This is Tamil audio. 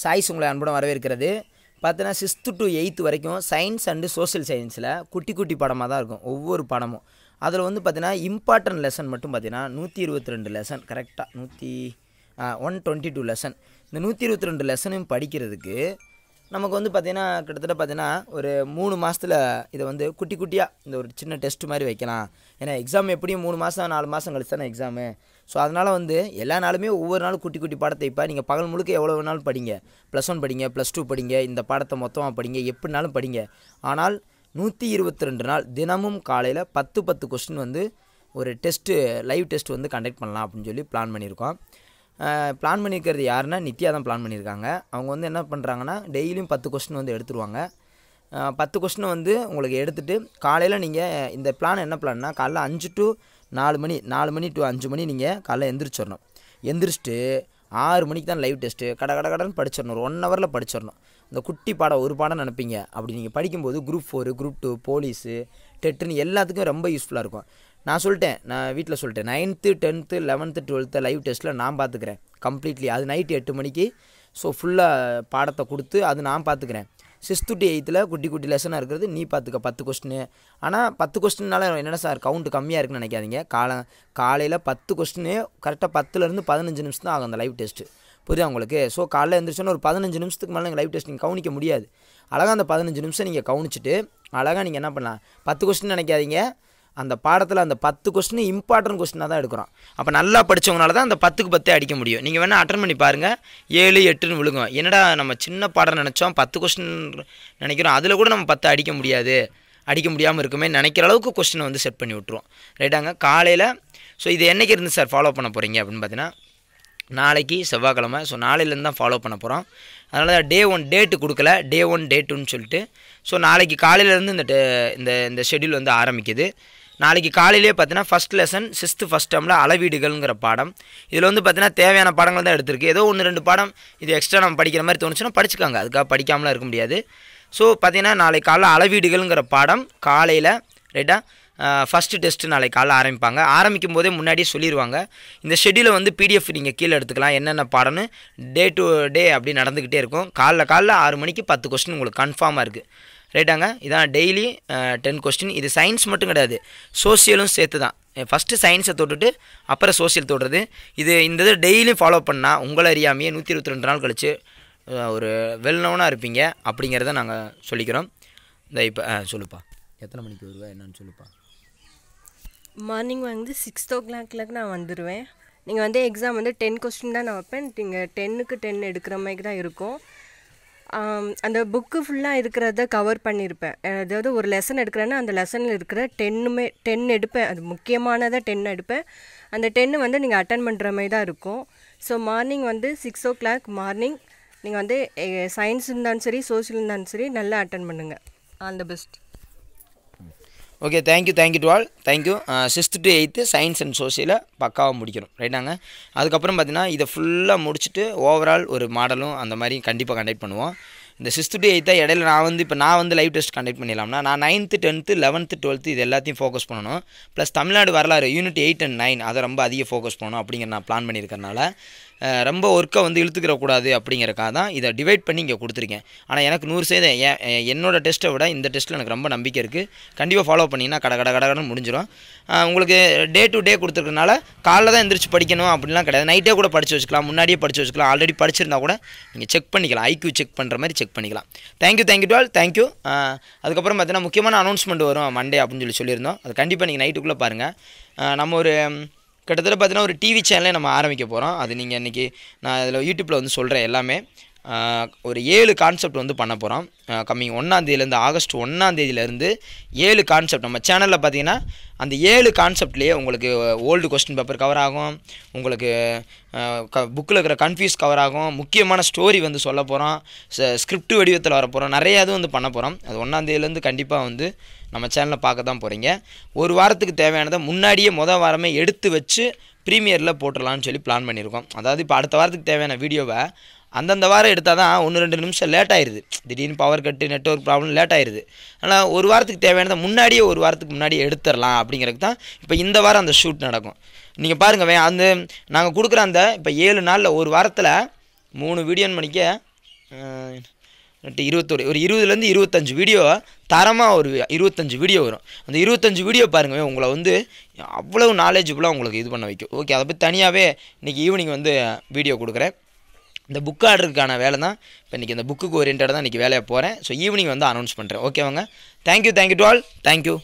சாய்ஸ் உங்களை அன்புடன் வரவேற்கிறது பார்த்தீங்கன்னா சிக்ஸ்த்து டு எயித்து வரைக்கும் சயின்ஸ் அண்டு சோசியல் சயின்ஸில் குட்டி குட்டி படமாக தான் இருக்கும் ஒவ்வொரு படமும் அதில் வந்து பார்த்தீங்கன்னா இம்பார்ட்டன்ட் லெசன் மட்டும் பார்த்தீங்கன்னா நூற்றி இருபத்தி ரெண்டு லெசன் கரெக்டாக நூற்றி ஒன் டுவெண்ட்டி டூ லெசன் இந்த நூற்றி இருபத்தி ரெண்டு லெசனையும் படிக்கிறதுக்கு நமக்கு வந்து பார்த்திங்கன்னா கிட்டத்தட்ட பார்த்திங்கன்னா ஒரு மூணு மாதத்தில் இதை வந்து குட்டி குட்டியாக இந்த ஒரு சின்ன டெஸ்ட் மாதிரி வைக்கலாம் ஏன்னா எக்ஸாம் எப்படியும் மூணு மாதம் நாலு மாதம் கழிச்சு தானே எக்ஸாமு ஸோ அதனால் வந்து எல்லா நாளுமே ஒவ்வொரு நாளும் குட்டி குட்டி பாடத்தை இப்போ நீங்கள் பகல் முழுக்க எவ்வளோ வேணாலும் படிங்க ப்ளஸ் ஒன் படிங்க ப்ளஸ் டூ படிங்க இந்த பாடத்தை மொத்தமாக படிங்க எப்படினாலும் படிங்க ஆனால் நூற்றி இருபத்தி ரெண்டு நாள் தினமும் காலையில் பத்து பத்து கொஸ்டின் வந்து ஒரு டெஸ்ட்டு லைவ் டெஸ்ட் வந்து கண்டக்ட் பண்ணலாம் அப்படின்னு சொல்லி பிளான் பண்ணியிருக்கோம் பிளான் பண்ணியிருக்கிறது யாருன்னா நித்யா தான் பிளான் பண்ணியிருக்காங்க அவங்க வந்து என்ன பண்ணுறாங்கன்னா டெய்லியும் பத்து கொஸ்டின் வந்து எடுத்துருவாங்க பத்து கொஸ்டினை வந்து உங்களுக்கு எடுத்துகிட்டு காலையில் நீங்கள் இந்த பிளான் என்ன பிளான்னா காலைல அஞ்சு டு நாலு மணி நாலு மணி டு அஞ்சு மணி நீங்கள் காலைல எந்திரிச்சிடணும் எந்திரிச்சிட்டு ஆறு மணிக்கு தான் லைவ் டெஸ்ட்டு கட கட கடன்னு படிச்சிடணும் ஒரு ஒன் ஹவரில் படிச்சிடணும் இந்த குட்டி பாடம் ஒரு பாடம் நினைப்பீங்க அப்படி நீங்கள் படிக்கும்போது group four group two police டெட்டுன்னு எல்லாத்துக்கும் ரொம்ப யூஸ்ஃபுல்லாக இருக்கும் நான் சொல்லிட்டேன் நான் வீட்டில் சொல்லிட்டேன் ninth tenth eleventh twelfth live டெஸ்ட்டில் நான் பார்த்துக்கிறேன் கம்ப்ளீட்லி அது நைட்டு எட்டு மணிக்கு ஸோ ஃபுல்லாக பாடத்தை கொடுத்து அது நான் பார்த்துக்கிறேன் சிக்ஸ்த்து டு எயித்தில் குட்டி குட்டி லெசனாக இருக்கிறது நீ பார்த்துக்க பத்து கொஸ்டின் ஆனால் பத்து கொஸ்டின்னால என்னடா சார் கவுண்ட் கம்மியாக இருக்குன்னு நினைக்காதீங்க காலை காலையில் பத்து கொஸ்டினு கரெக்டாக பத்துலேருந்து பதினஞ்சு நிமிஷம் தான் ஆகும் அந்த லைவ் டெஸ்ட்டு புரியுதா உங்களுக்கு ஸோ காலையில் எழுந்திரிச்சோன்னு ஒரு பதினஞ்சு நிமிஷத்துக்கு மேலே லைவ் டெஸ்ட் நீங்கள் கவனிக்க முடியாது அழகாக அந்த பதினஞ்சு நிமிஷம் நீங்கள் கவனிச்சிட்டு அழகாக நீங்கள் என்ன பண்ணலாம் பத்து கொஸ்டின் நினைக்காதீங்க அந்த பாடத்தில் அந்த பத்து கொஸ்டின் இம்பார்ட்டன்ட் கொஸ்டினாக தான் எடுக்கிறோம் அப்போ நல்லா படித்தவங்களால தான் அந்த பத்துக்கு பத்தே அடிக்க முடியும் நீங்கள் வேணால் அட்டன் பண்ணி பாருங்கள் ஏழு எட்டுன்னு விழுங்கும் என்னடா நம்ம சின்ன பாடம் நினச்சோம் பத்து கொஸ்டின் நினைக்கிறோம் அதில் கூட நம்ம பத்து அடிக்க முடியாது அடிக்க முடியாமல் இருக்குமே நினைக்கிற அளவுக்கு கொஸ்டினை வந்து செட் பண்ணி விட்ருவோம் ரைட்டாங்க காலையில் ஸோ இது என்றைக்கு இருந்து சார் ஃபாலோ பண்ண போகிறீங்க அப்படின்னு பார்த்தீங்கன்னா நாளைக்கு செவ்வாய்க்கிழமை ஸோ நாளையிலேருந்து தான் ஃபாலோ பண்ண போகிறோம் அதனால தான் டே ஒன் டேட்டு கொடுக்கல டே ஒன் டேட்டுன்னு சொல்லிட்டு ஸோ நாளைக்கு காலையிலேருந்து இந்த இந்த இந்த ஷெடியூல் வந்து ஆரம்பிக்குது நாளைக்கு காலையிலே பார்த்தீங்கன்னா ஃபஸ்ட் லெசன் சிக்ஸ்த்து ஃபஸ்ட் டேமில் அளவீடுகள்ங்கிற பாடம் இதில் வந்து பார்த்தீங்கன்னா தேவையான பாடங்கள் தான் எடுத்திருக்கு ஏதோ ஒன்று ரெண்டு பாடம் இது எக்ஸ்ட்ரா நம்ம படிக்கிற மாதிரி தோணுச்சுன்னா படிச்சுக்காங்க அதுக்காக படிக்காமலாம் இருக்க முடியாது ஸோ பார்த்தீங்கன்னா நாளைக்கு காலைல அளவீடுகள்ங்கிற பாடம் காலையில் ரைட்டாக ஃபஸ்ட்டு டெஸ்ட்டு நாளைக்கு காலைல ஆரம்பிப்பாங்க ஆரம்பிக்கும் போதே முன்னாடியே சொல்லிடுவாங்க இந்த ஷெடியூலை வந்து பிடிஎஃப் நீங்கள் கீழே எடுத்துக்கலாம் என்னென்ன பாடம்னு டே டு டே அப்படி நடந்துக்கிட்டே இருக்கும் காலைல காலைல ஆறு மணிக்கு பத்து கொஸ்டின் உங்களுக்கு கன்ஃபார்மாக இருக்குது ரைட்டாங்க இதான் டெய்லி டென் கொஸ்டின் இது சயின்ஸ் மட்டும் கிடையாது சோசியலும் சேர்த்து தான் ஃபஸ்ட்டு சயின்ஸை தொட்டுட்டு அப்புறம் சோசியல் தொடுறது இது இந்த இது டெய்லியும் ஃபாலோ பண்ணால் உங்களை அறியாமையே நூற்றி இருபத்தி ரெண்டு நாள் கழித்து ஒரு வெல்னவுனாக இருப்பீங்க அப்படிங்கிறத நாங்கள் சொல்லிக்கிறோம் இந்த இப்போ சொல்லுப்பா எத்தனை மணிக்கு வருவா என்னன்னு சொல்லுப்பா மார்னிங் வந்து சிக்ஸ் ஓ கிளாக்கில் நான் வந்துடுவேன் நீங்கள் வந்து எக்ஸாம் வந்து டென் கொஸ்டின் தான் நான் வைப்பேன் நீங்கள் டென்னுக்கு டென் எடுக்கிற மாதிரி தான் இருக்கும் அந்த புக்கு ஃபுல்லாக இருக்கிறத கவர் பண்ணியிருப்பேன் அதாவது ஒரு லெசன் எடுக்கிறேன்னா அந்த லெசனில் இருக்கிற டென்னுமே டென் எடுப்பேன் அது முக்கியமானதாக டென் எடுப்பேன் அந்த டென்னு வந்து நீங்கள் அட்டன் பண்ணுற மாதிரி தான் இருக்கும் ஸோ மார்னிங் வந்து சிக்ஸ் ஓ கிளாக் மார்னிங் நீங்கள் வந்து சயின்ஸ் இருந்தாலும் சரி சோஷியல் இருந்தாலும் சரி நல்லா அட்டன் பண்ணுங்கள் all the best okay thank you thank you to all thank you sixth to eighth science and சோசியலில் பக்காவாக முடிக்கணும் ரைட்டாங்க அதுக்கப்புறம் பார்த்திங்கன்னா இதை ஃபுல்லாக முடிச்சுட்டு ஓவரால் ஒரு மாடலும் அந்த மாதிரி கண்டிப்பாக கண்டக்ட் பண்ணுவோம் இந்த சிக்ஸ்த்து டு எயித்தாக இடையில நான் வந்து இப்போ நான் வந்து லைவ் டெஸ்ட் கண்டக்ட் பண்ணிடலாம்னா நான் நைன்த்து டென்த்து லெவன்த்து டுவெல்த்து இது எல்லாத்தையும் ஃபோக்கஸ் பண்ணணும் ப்ளஸ் தமிழ்நாடு வரலாறு யூனிட் எயிட் அண்ட் நைன் அதை ரொம்ப அதிக ஃபோக்கஸ் பண்ணணும் அப்படிங்கிற நான் பிளான் பண்ணியிருக்கறனால ரொம்ப ஒர்க்கை வந்து இழுத்துக்கிறக்கூடாது அப்படிங்கிறக்காக தான் இதை டிவைட் பண்ணி இங்கே கொடுத்துருக்கேன் ஆனால் எனக்கு நூறு சதவீதம் என்னோட டெஸ்ட்டை விட இந்த டெஸ்ட்டில் எனக்கு ரொம்ப நம்பிக்கை இருக்குது கண்டிப்பாக ஃபாலோ பண்ணிங்கன்னா கடை கடை கடகடன்னு முடிஞ்சிடும் உங்களுக்கு டே டு டே கொடுத்துருக்கனால காலைல தான் எந்திரிச்சு படிக்கணும் அப்படின்லாம் கிடையாது நைட்டே கூட படித்து வச்சுக்கலாம் முன்னாடியே படித்து வச்சுக்கலாம் ஆல்ரெடி படிச்சிருந்தா கூட நீங்கள் செக் பண்ணிக்கலாம் ஐக்யூ செக் பண்ணுற மாதிரி செக் பண்ணிக்கலாம் தேங்க்யூ தேங்க்யூ டுவெல் தேங்க்யூ அதுக்கப்புறம் பார்த்தீங்கன்னா முக்கியமான அனௌன்ஸ்மெண்ட் வரும் மண்டே அப்படின்னு சொல்லி சொல்லியிருந்தோம் அது கண்டிப்பாக நீங்கள் நைட்டுக்குள்ளே பாருங்கள் நம்ம ஒரு கிட்டத்தட்ட பார்த்தீங்கன்னா ஒரு டிவி சேனலே நம்ம ஆரம்பிக்க போகிறோம் அது நீங்கள் இன்றைக்கி நான் அதில் யூடியூப்பில் வந்து சொல்கிறேன் எல்லாமே ஒரு ஏழு கான்செப்ட் வந்து பண்ண போகிறோம் கம்மிங் ஒன்றாந்தேதியிலேருந்து ஆகஸ்ட் ஒன்றாந்தேதியிலேருந்து ஏழு கான்செப்ட் நம்ம சேனலில் பார்த்தீங்கன்னா அந்த ஏழு கான்செப்ட்லேயே உங்களுக்கு ஓல்டு கொஸ்டின் பேப்பர் கவர் ஆகும் உங்களுக்கு க புக்கில் இருக்கிற கன்ஃபியூஸ் கவர் ஆகும் முக்கியமான ஸ்டோரி வந்து சொல்ல போகிறோம் ஸ்கிரிப்ட் வடிவத்தில் வர போகிறோம் நிறைய இது வந்து பண்ண போகிறோம் அது ஒன்றாந்தேதியிலேருந்து கண்டிப்பாக வந்து நம்ம சேனலில் பார்க்க தான் போகிறீங்க ஒரு வாரத்துக்கு தேவையானதை முன்னாடியே மொதல் வாரமே எடுத்து வச்சு ப்ரீமியரில் போட்டுடலான்னு சொல்லி பிளான் பண்ணியிருக்கோம் அதாவது இப்போ அடுத்த வாரத்துக்கு தேவையான வீடியோவை அந்தந்த வாரம் எடுத்தால் தான் ஒன்று ரெண்டு நிமிஷம் லேட் ஆயிடுது திடீர்னு power cut network problem late ஆயிடுது ஆனால் ஒரு வாரத்துக்கு தேவையானதை முன்னாடியே ஒரு வாரத்துக்கு முன்னாடி எடுத்துடலாம் அப்படிங்கிறது தான் இப்போ இந்த வாரம் அந்த ஷூட் நடக்கும் நீங்கள் பாருங்கள் வே அந்த நாங்கள் கொடுக்குற அந்த இப்போ ஏழு நாளில் ஒரு வாரத்தில் மூணு வீடியோன்னு மணிக்க எட்டு இருபத்தொரு ஒரு இருபதுலேருந்து இருபத்தஞ்சு வீடியோவை தரமாக ஒரு இருபத்தஞ்சு வீடியோ வரும் அந்த இருபத்தஞ்சு வீடியோ பாருங்கள் உங்களை வந்து அவ்வளவு நாலேஜபுளாக உங்களுக்கு இது பண்ண வைக்கும் ஓகே அதை பற்றி தனியாகவே இன்றைக்கி ஈவினிங் வந்து வீடியோ கொடுக்குறேன் இந்த புக் ஆர்டருக்கான வேலை தான் இப்போ இன்றைக்கி இந்த புக்குக்கு ஓரியன்டாக தான் இன்றைக்கி வேலையை போகிறேன் ஸோ ஈவினிங் வந்து அனௌன்ஸ் பண்ணுறேன் ஓகேவாங்க thank you thank you to all thank you